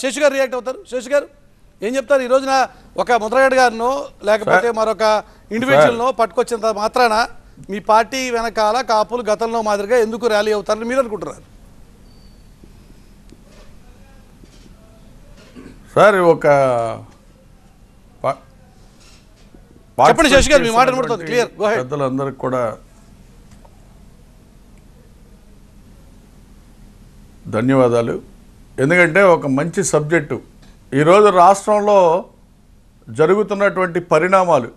శశి గారు రియాక్ట్ అవుతారు శశి గారు ఏం చెప్తారు ఈ రోజున ఒక ముద్రగడ్ గారినో లేకపోతే మరొక నో పట్టుకొచ్చినంత మాత్రాన మీ పార్టీ వెనకాల కాపులు గతంలో మాదిరిగా ఎందుకు ర్యాలీ అవుతారని మీరు అనుకుంటున్నారు సార్ ఒక చెప్పండి శశి గారు మీ మాట పడుతుంది క్లియర్ పెద్దలందరికీ కూడా ధన్యవాదాలు ఎందుకంటే ఒక మంచి సబ్జెక్టు ఈరోజు రాష్ట్రంలో జరుగుతున్నటువంటి పరిణామాలు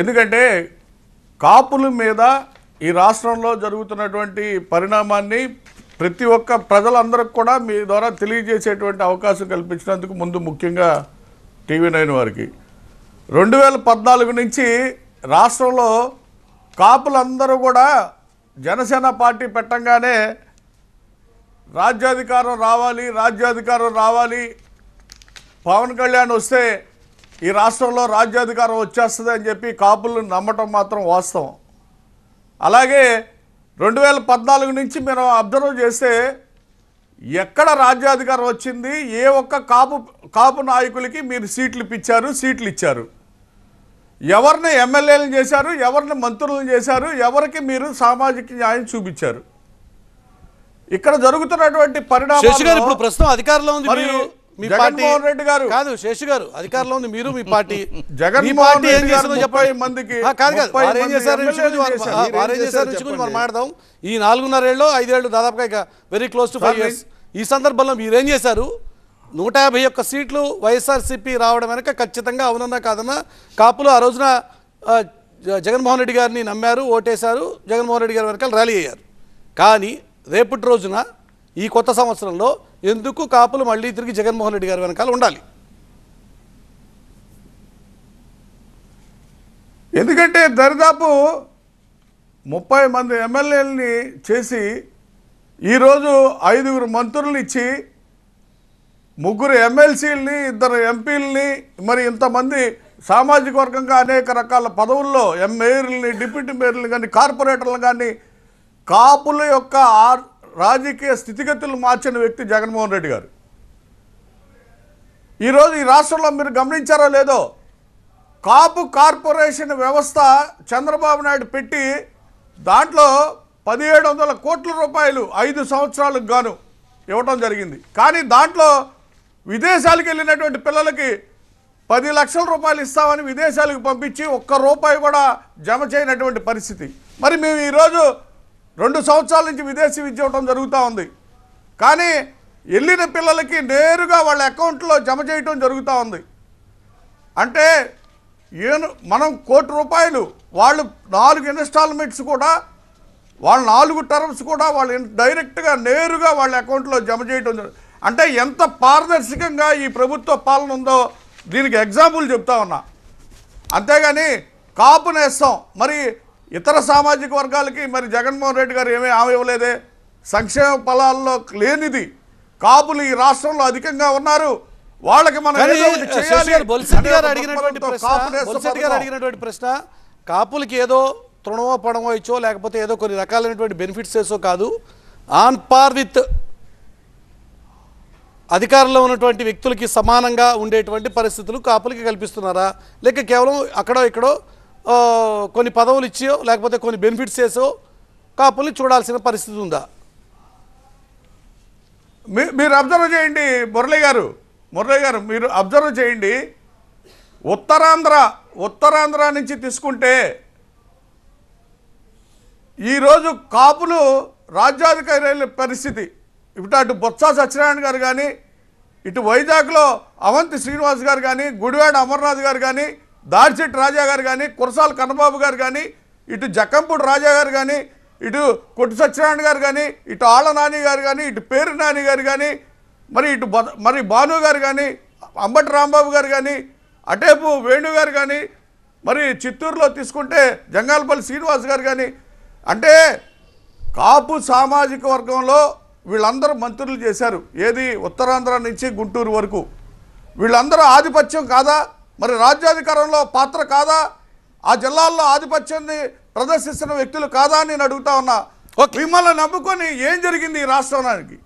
ఎందుకంటే కాపుల మీద ఈ రాష్ట్రంలో జరుగుతున్నటువంటి పరిణామాన్ని ప్రతి ఒక్క ప్రజలందరికి కూడా మీ ద్వారా తెలియజేసేటువంటి అవకాశం కల్పించినందుకు ముందు ముఖ్యంగా టీవీ నైన్ వారికి రెండు వేల పద్నాలుగు నుంచి రాష్ట్రంలో కాపులందరూ కూడా జనసేన పార్టీ పెట్టంగానే రాజ్యాధికారం రావాలి రాజ్యాధికారం రావాలి పవన్ కళ్యాణ్ వస్తే ఈ రాష్ట్రంలో రాజ్యాధికారం వచ్చేస్తుంది అని చెప్పి కాపులు నమ్మటం మాత్రం వాస్తవం అలాగే రెండు వేల పద్నాలుగు నుంచి మనం అబ్జర్వ్ చేస్తే ఎక్కడ రాజ్యాధికారం వచ్చింది ఏ ఒక్క కాపు కాపు నాయకులకి మీరు సీట్లు ఇప్పించారు సీట్లు ఇచ్చారు ఎవరిని ఎమ్మెల్యేలను చేశారు ఎవరిని మంత్రులను చేశారు ఎవరికి మీరు సామాజిక న్యాయం చూపించారు ఇక్కడ జరుగుతున్నటువంటి పరిణామం శేషు గారు ఇప్పుడు ప్రస్తుతం అధికారంలో ఉంది మీరు మీ పార్టీ రెడ్డి గారు కాదు శేషు గారు అధికారంలో ఉంది మీరు మీ పార్టీ జగన్ పార్టీ ఏం చెప్పండి మందికి కాదు కాదు వారు ఏం చేశారు వారు ఏం చేశారు మనం మాట్లాడదాం ఈ నాలుగున్నరేళ్ళు ఐదేళ్ళు దాదాపుగా ఇక very close to five years ఈ సందర్భంలో మీరు ఏం చేశారు నూట యాభై ఒక్క సీట్లు వైఎస్ఆర్సీపీ రావడం వెనక ఖచ్చితంగా అవునన్నా కాదన్నా కాపులు ఆ రోజున జగన్మోహన్ రెడ్డి గారిని నమ్మారు ఓటేశారు జగన్మోహన్ రెడ్డి గారి వెనకాల ర్యాలీ అయ్యారు కానీ రేపటి రోజున ఈ కొత్త సంవత్సరంలో ఎందుకు కాపులు మళ్ళీ తిరిగి జగన్మోహన్ రెడ్డి గారి వెనకాల ఉండాలి ఎందుకంటే దరిదాపు ముప్పై మంది ఎమ్మెల్యేలని చేసి ఈరోజు ఐదుగురు మంత్రులను ఇచ్చి ముగ్గురు ఎమ్మెల్సీలని ఇద్దరు ఎంపీలని మరి ఇంతమంది సామాజిక వర్గంగా అనేక రకాల పదవుల్లో మేయర్లని డిప్యూటీ మేయర్లు కానీ కార్పొరేటర్లు కానీ కాపుల యొక్క రాజకీయ స్థితిగతులు మార్చిన వ్యక్తి జగన్మోహన్ రెడ్డి గారు ఈరోజు ఈ రాష్ట్రంలో మీరు గమనించారో లేదో కాపు కార్పొరేషన్ వ్యవస్థ చంద్రబాబు నాయుడు పెట్టి దాంట్లో పదిహేడు వందల కోట్ల రూపాయలు ఐదు సంవత్సరాలకు గాను ఇవ్వటం జరిగింది కానీ దాంట్లో విదేశాలకు వెళ్ళినటువంటి పిల్లలకి పది లక్షల రూపాయలు ఇస్తామని విదేశాలకు పంపించి ఒక్క రూపాయి కూడా జమ చేయనటువంటి పరిస్థితి మరి మేము ఈరోజు రెండు సంవత్సరాల నుంచి విదేశీ విద్య ఇవ్వడం జరుగుతూ ఉంది కానీ వెళ్ళిన పిల్లలకి నేరుగా వాళ్ళ అకౌంట్లో జమ చేయటం జరుగుతూ ఉంది అంటే మనం కోటి రూపాయలు వాళ్ళు నాలుగు ఇన్స్టాల్మెంట్స్ కూడా వాళ్ళ నాలుగు టర్మ్స్ కూడా వాళ్ళు డైరెక్ట్గా నేరుగా వాళ్ళ అకౌంట్లో జమ చేయటం అంటే ఎంత పారదర్శకంగా ఈ ప్రభుత్వ పాలన ఉందో దీనికి ఎగ్జాంపుల్ చెప్తా ఉన్నా అంతేగాని కాపు నేస్తాం మరి ఇతర సామాజిక వర్గాలకి మరి జగన్మోహన్ రెడ్డి గారు ఏమీ హామీ ఇవ్వలేదే సంక్షేమ ఫలాల్లో లేనిది కాపులు ఈ రాష్ట్రంలో అధికంగా ఉన్నారు వాళ్ళకి మనం అడిగినటువంటి ప్రశ్న కాపులకి ఏదో తృణమో పడమో ఇచ్చో లేకపోతే ఏదో కొన్ని రకాలైనటువంటి బెనిఫిట్స్ వేసో కాదు ఆన్ పార్ విత్ అధికారంలో ఉన్నటువంటి వ్యక్తులకి సమానంగా ఉండేటువంటి పరిస్థితులు కాపులకి కల్పిస్తున్నారా లేక కేవలం అక్కడో ఇక్కడో కొన్ని పదవులు ఇచ్చాయో లేకపోతే కొన్ని బెనిఫిట్స్ వేసో కాపుల్ని చూడాల్సిన పరిస్థితి ఉందా మీరు అబ్జర్వ్ చేయండి మురళి గారు మురళి గారు మీరు అబ్జర్వ్ చేయండి ఉత్తరాంధ్ర ఉత్తరాంధ్ర నుంచి తీసుకుంటే ఈరోజు కాపులు రాజ్యాధికారి పరిస్థితి ఇటు అటు బొత్స సత్యనారాయణ గారు కానీ ఇటు వైజాగ్లో అవంతి శ్రీనివాస్ గారు కానీ గుడివాడ అమర్నాథ్ గారు కానీ దాడిచెట్టి రాజా గారు కానీ కురసాల కన్నబాబు గారు కానీ ఇటు జక్కంపూడి రాజా గారు కానీ ఇటు కొట్టు సత్యనారాయణ గారు కానీ ఇటు ఆళ్ళ నాని గారు కానీ ఇటు పేరు నాని గారు కానీ మరి ఇటు మరి భాను గారు కానీ అంబటి రాంబాబు గారు కానీ అటేపు వేణు గారు కానీ మరి చిత్తూరులో తీసుకుంటే జంగాలపల్లి శ్రీనివాస్ గారు కానీ అంటే కాపు సామాజిక వర్గంలో వీళ్ళందరూ మంత్రులు చేశారు ఏది ఉత్తరాంధ్ర నుంచి గుంటూరు వరకు వీళ్ళందరూ ఆధిపత్యం కాదా మరి రాజ్యాధికారంలో పాత్ర కాదా ఆ జిల్లాల్లో ఆధిపత్యాన్ని ప్రదర్శిస్తున్న వ్యక్తులు కాదా అని నేను అడుగుతా ఉన్నా మిమ్మల్ని నమ్ముకొని ఏం జరిగింది ఈ రాష్ట్రానికి